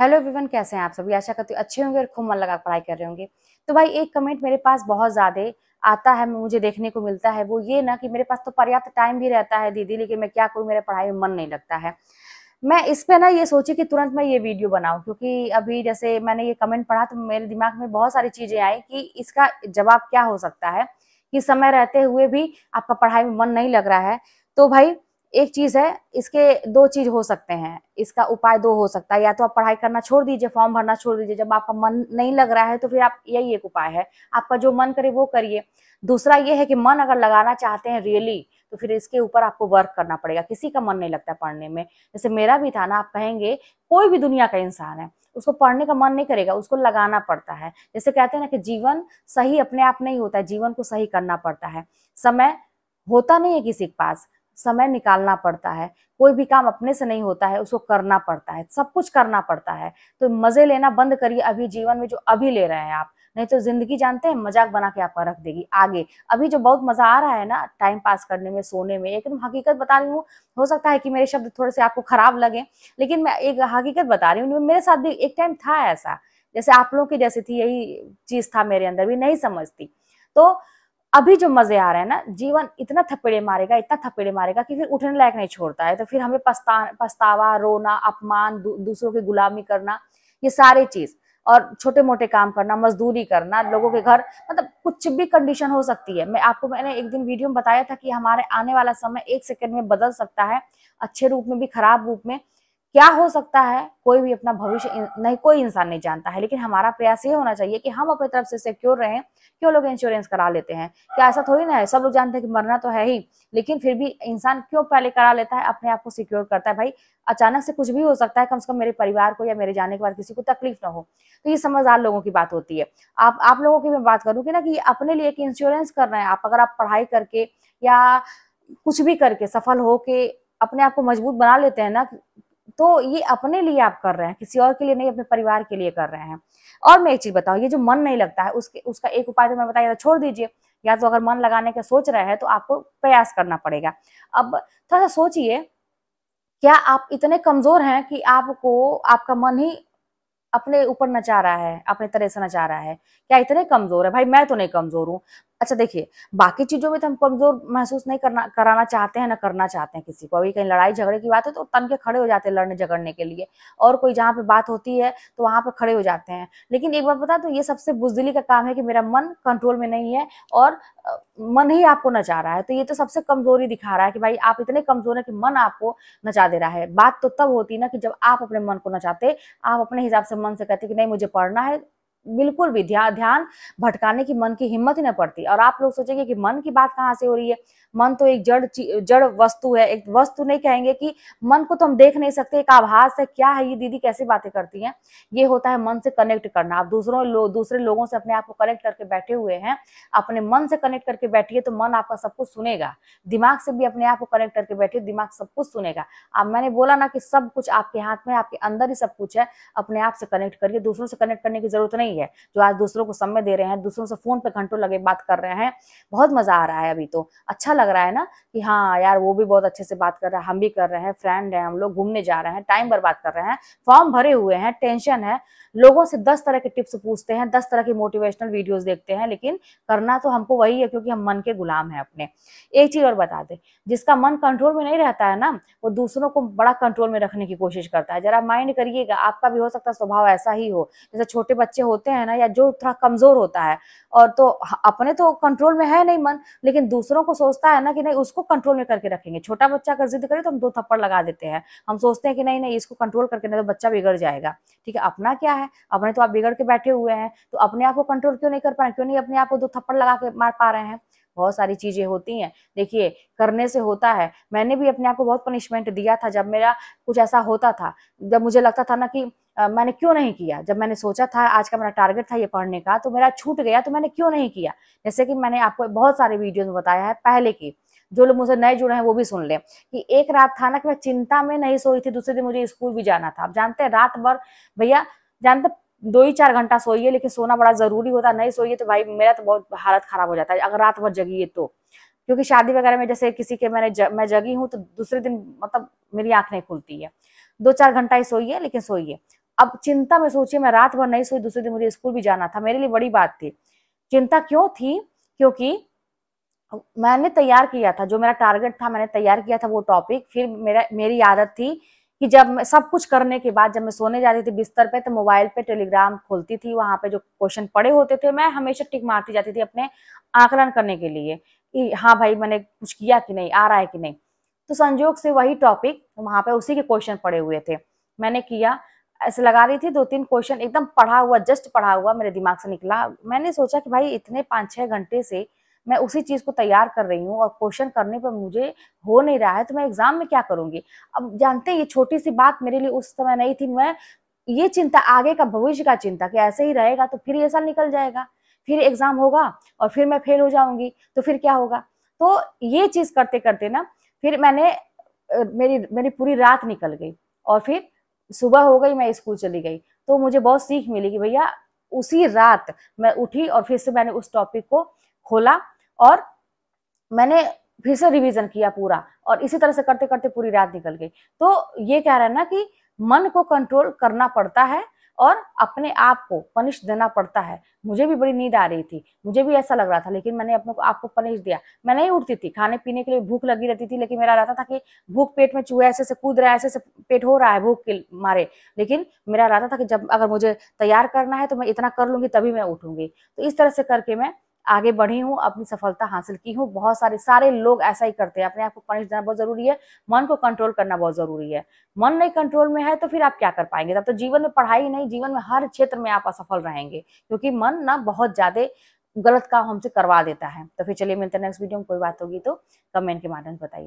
hello everyone कैसे हैं आप सभी आशा करती हूँ अच्छे होंगे और खूब मन लगा पढ़ाई कर रहे होंगे तो भाई एक कमेंट मेरे पास बहुत ज़्यादा आता है मुझे देखने को मिलता है वो ये ना कि मेरे पास तो पर्याप्त टाइम भी रहता है दीदी लेकिन मैं क्या करूँ मेरे पढ़ाई में मन नहीं लगता है मैं इस पर ना ये सोची कि तुरंत मैं ये वीडियो बनाऊँ क्योंकि अभी जैसे मैंने ये कमेंट पढ़ा तो मेरे दिमाग में बहुत सारी चीज़ें आई कि इसका जवाब क्या हो सकता है कि समय रहते हुए भी आपका पढ़ाई में मन नहीं लग रहा है तो भाई एक चीज है इसके दो चीज हो सकते हैं इसका उपाय दो हो सकता है या तो आप पढ़ाई करना छोड़ दीजिए फॉर्म भरना छोड़ दीजिए जब आपका मन नहीं लग रहा है तो फिर आप यही एक उपाय है आपका जो मन करे वो करिए दूसरा ये है कि मन अगर लगाना चाहते हैं रियली तो फिर इसके ऊपर आपको वर्क करना पड़ेगा किसी का मन नहीं लगता पढ़ने में जैसे मेरा भी था ना आप कहेंगे कोई भी दुनिया का इंसान है उसको पढ़ने का मन नहीं करेगा उसको लगाना पड़ता है जैसे कहते हैं ना कि जीवन सही अपने आप नहीं होता है जीवन को सही करना पड़ता है समय होता नहीं है किसी के पास समय निकालना पड़ता है कोई भी काम अपने से नहीं होता है उसको करना पड़ता है सब कुछ करना पड़ता है तो मज़े लेना बंद करिए अभी जीवन में जो अभी ले रहे हैं आप नहीं तो जिंदगी जानते हैं मजाक बना के आपका रख देगी आगे अभी जो बहुत मजा आ रहा है ना टाइम पास करने में सोने में एकदम हकीकत बता रही हूँ हो सकता है कि मेरे शब्द थोड़े से आपको खराब लगे लेकिन मैं एक हकीकत बता रही हूँ मेरे साथ भी एक टाइम था ऐसा जैसे आप लोगों की जैसे थी यही चीज था मेरे अंदर भी नहीं समझती तो अभी जो मजे आ रहे हैं ना जीवन इतना थपेड़े मारेगा इतना थपेड़े मारेगा कि फिर उठने लायक नहीं छोड़ता है तो फिर हमें पछता पछतावा रोना अपमान दू, दूसरों की गुलामी करना ये सारी चीज और छोटे मोटे काम करना मजदूरी करना लोगों के घर मतलब कुछ भी कंडीशन हो सकती है मैं आपको मैंने एक दिन वीडियो में बताया था कि हमारे आने वाला समय एक सेकंड में बदल सकता है अच्छे रूप में भी खराब रूप में क्या हो सकता है कोई भी अपना भविष्य नहीं कोई इंसान नहीं जानता है लेकिन हमारा प्रयास ये होना चाहिए कि हम अपनी तरफ से सिक्योर रहें क्यों लोग इंश्योरेंस करा लेते हैं क्या ऐसा थोड़ी ना है सब लोग जानते हैं कि मरना तो है ही लेकिन फिर भी इंसान क्यों पहले करा लेता है अपने आप को सिक्योर करता है भाई अचानक से कुछ भी हो सकता है कम से कम मेरे परिवार को या मेरे जाने के बाद किसी को तकलीफ ना हो तो ये समझदार लोगों की बात होती है आप आप लोगों की मैं बात करूँगी ना कि अपने लिए एक इंश्योरेंस कर रहे हैं आप अगर आप पढ़ाई करके या कुछ भी करके सफल होके अपने आप को मजबूत बना लेते हैं ना तो ये अपने लिए आप कर रहे हैं किसी और के लिए नहीं अपने परिवार के लिए कर रहे हैं और मैं एक चीज बताऊँ ये जो मन नहीं लगता है उसके उसका एक उपाय तो मैं बताया छोड़ दीजिए या तो अगर मन लगाने का सोच रहे हैं तो आपको प्रयास करना पड़ेगा अब थोड़ा सा सोचिए क्या आप इतने कमजोर हैं कि आपको आपका मन ही अपने ऊपर नचा रहा है अपने तरह से नचा रहा है क्या इतने कमजोर है भाई मैं तो नहीं कमजोर हूँ अच्छा देखिए बाकी चीजों में तो हम कमजोर महसूस नहीं करना कराना चाहते हैं ना करना चाहते हैं किसी को अभी कहीं लड़ाई झगड़े की बात है तो तन के खड़े हो जाते हैं लड़ने झगड़ने के लिए और कोई जहाँ पे बात होती है तो वहां पे खड़े हो जाते हैं लेकिन एक बात बता तो ये सबसे बुजदिली का काम है कि मेरा मन कंट्रोल में नहीं है और मन ही आपको नचा रहा है तो ये तो सबसे कमजोरी दिखा रहा है कि भाई आप इतने कमजोर है कि मन आपको नचा दे रहा है बात तो तब होती ना कि जब आप अपने मन को नचाते आप अपने हिसाब से मन से कहते कि नहीं मुझे पढ़ना है बिल्कुल भी ध्यान ध्यान भटकाने की मन की हिम्मत ही न पड़ती और आप लोग सोचेंगे कि मन की बात कहाँ से हो रही है मन तो एक जड़ जड़ वस्तु है एक वस्तु नहीं कहेंगे कि मन को तो हम देख नहीं सकते एक आभास है क्या है ये दीदी कैसे बातें करती हैं ये होता है मन से कनेक्ट करना आप दूसरों लो, दूसरे लोगों से अपने आप को कनेक्ट करके बैठे हुए हैं अपने मन से कनेक्ट करके बैठिए तो मन आपका सब कुछ सुनेगा दिमाग से भी अपने आप को कनेक्ट करके बैठिए दिमाग सब कुछ सुनेगा अब मैंने बोला ना कि सब कुछ आपके हाथ में आपके अंदर ही सब कुछ है अपने आप से कनेक्ट करिए दूसरों से कनेक्ट करने की जरूरत नहीं नहीं है जो आज दूसरों को समय दे रहे हैं दूसरों से फोन पे घंटों लगे बात कर रहे हैं बहुत मजा आ रहा है अभी तो अच्छा लग रहा है ना कि हाँ यार वो भी बहुत अच्छे से बात कर रहा है हम भी कर रहे हैं फ्रेंड है हम लोग घूमने जा रहे हैं टाइम बर्बाद कर रहे हैं फॉर्म भरे हुए हैं टेंशन है लोगों से दस तरह के टिप्स पूछते हैं दस तरह की मोटिवेशनल वीडियोज देखते हैं लेकिन करना तो हमको वही है क्योंकि हम मन के गुलाम है अपने एक चीज और बता दे जिसका मन कंट्रोल में नहीं रहता है ना वो दूसरों को बड़ा कंट्रोल में रखने की कोशिश करता है जरा माइंड करिएगा आपका भी हो सकता है स्वभाव ऐसा ही हो जैसे छोटे बच्चे हो होते हैं ना या जो थोड़ा कमजोर होता है और तो अपने तो कंट्रोल में है नहीं मन लेकिन दूसरों को सोचता है ना कि नहीं उसको कंट्रोल में करके रखेंगे छोटा बच्चा अगर जिद करे तो हम दो थप्पड़ लगा देते हैं हम सोचते हैं कि नहीं नहीं इसको कंट्रोल करके नहीं तो बच्चा बिगड़ जाएगा ठीक है अपना क्या है अपने तो आप बिगड़ के बैठे हुए हैं तो अपने आप को कंट्रोल क्यों नहीं कर पा रहे क्यों नहीं अपने आप को दो थप्पड़ लगा के मार पा रहे हैं बहुत सारी चीज़ें होती हैं देखिए करने से होता है मैंने भी अपने आप को बहुत पनिशमेंट दिया था जब मेरा कुछ ऐसा होता था जब मुझे लगता था ना कि आ, मैंने क्यों नहीं किया जब मैंने सोचा था आज का मेरा टारगेट था ये पढ़ने का तो मेरा छूट गया तो मैंने क्यों नहीं किया जैसे कि मैंने आपको बहुत सारे वीडियो में बताया है पहले की जो लोग मुझसे नए जुड़े हैं वो भी सुन लें कि एक रात था ना कि मैं चिंता में नहीं सोई थी दूसरे दिन मुझे स्कूल भी जाना था आप जानते हैं रात भर भैया जानते दो ही चार घंटा सोइए लेकिन सोना बड़ा जरूरी होता है नहीं सोइए तो भाई मेरा तो बहुत हालत खराब हो जाता है अगर रात भर जगी तो क्योंकि शादी वगैरह में जैसे किसी के मैंने ज, मैं जगी हूँ तो दूसरे दिन मतलब मेरी आंख नहीं खुलती है दो चार घंटा ही सोइए लेकिन सोइए अब चिंता में सोचिए मैं रात भर नहीं सोई दूसरे दिन मुझे स्कूल भी जाना था मेरे लिए बड़ी बात थी चिंता क्यों थी क्योंकि मैंने तैयार किया था जो मेरा टारगेट था मैंने तैयार किया था वो टॉपिक फिर मेरा मेरी आदत थी कि जब मैं सब कुछ करने के बाद जब मैं सोने जाती थी बिस्तर पे तो मोबाइल पे टेलीग्राम खोलती थी वहाँ पे जो क्वेश्चन पड़े होते थे मैं हमेशा टिक मारती जाती थी अपने आकलन करने के लिए कि हाँ भाई मैंने कुछ किया कि नहीं आ रहा है कि नहीं तो संजोग से वही टॉपिक वहां पे उसी के क्वेश्चन पड़े हुए थे मैंने किया ऐसे लगा रही थी दो तीन क्वेश्चन एकदम पढ़ा हुआ जस्ट पढ़ा हुआ मेरे दिमाग से निकला मैंने सोचा कि भाई इतने पाँच छः घंटे से मैं उसी चीज़ को तैयार कर रही हूँ और क्वेश्चन करने पर मुझे हो नहीं रहा है तो मैं एग्ज़ाम में क्या करूँगी अब जानते हैं ये छोटी सी बात मेरे लिए उस समय नहीं थी मैं ये चिंता आगे का भविष्य का चिंता कि ऐसे ही रहेगा तो फिर ये साल निकल जाएगा फिर एग्ज़ाम होगा और फिर मैं फेल हो जाऊंगी तो फिर क्या होगा तो ये चीज़ करते करते ना फिर मैंने मेरी मेरी पूरी रात निकल गई और फिर सुबह हो गई मैं स्कूल चली गई तो मुझे बहुत सीख मिली कि भैया उसी रात मैं उठी और फिर से मैंने उस टॉपिक को खोला और मैंने फिर से रिवीजन किया पूरा और इसी तरह से करते करते पूरी रात निकल गई तो ये कह रहा है ना कि मन को कंट्रोल करना पड़ता है और अपने आप को पनिश देना पड़ता है मुझे भी बड़ी नींद आ रही थी मुझे भी ऐसा लग रहा था लेकिन मैंने अपने को आपको पनिश दिया मैं नहीं उठती थी खाने पीने के लिए भूख लगी रहती थी लेकिन मेरा रहता था कि भूख पेट में चूहे ऐसे से कूद रहा है ऐसे से पेट हो रहा है भूख के मारे लेकिन मेरा रहता था कि जब अगर मुझे तैयार करना है तो मैं इतना कर लूंगी तभी मैं उठूंगी तो इस तरह से करके मैं आगे बढ़ी हूँ अपनी सफलता हासिल की हूँ बहुत सारे सारे लोग ऐसा ही करते हैं अपने आप को पनिश देना बहुत जरूरी है मन को कंट्रोल करना बहुत जरूरी है मन नहीं कंट्रोल में है तो फिर आप क्या कर पाएंगे तब तो जीवन में पढ़ाई नहीं जीवन में हर क्षेत्र में आप असफल रहेंगे क्योंकि मन ना बहुत ज्यादा गलत काम हमसे करवा देता है तो फिर चलिए मिलते नेक्स्ट वीडियो में कोई बात होगी तो कमेंट के माध्यम से बताइए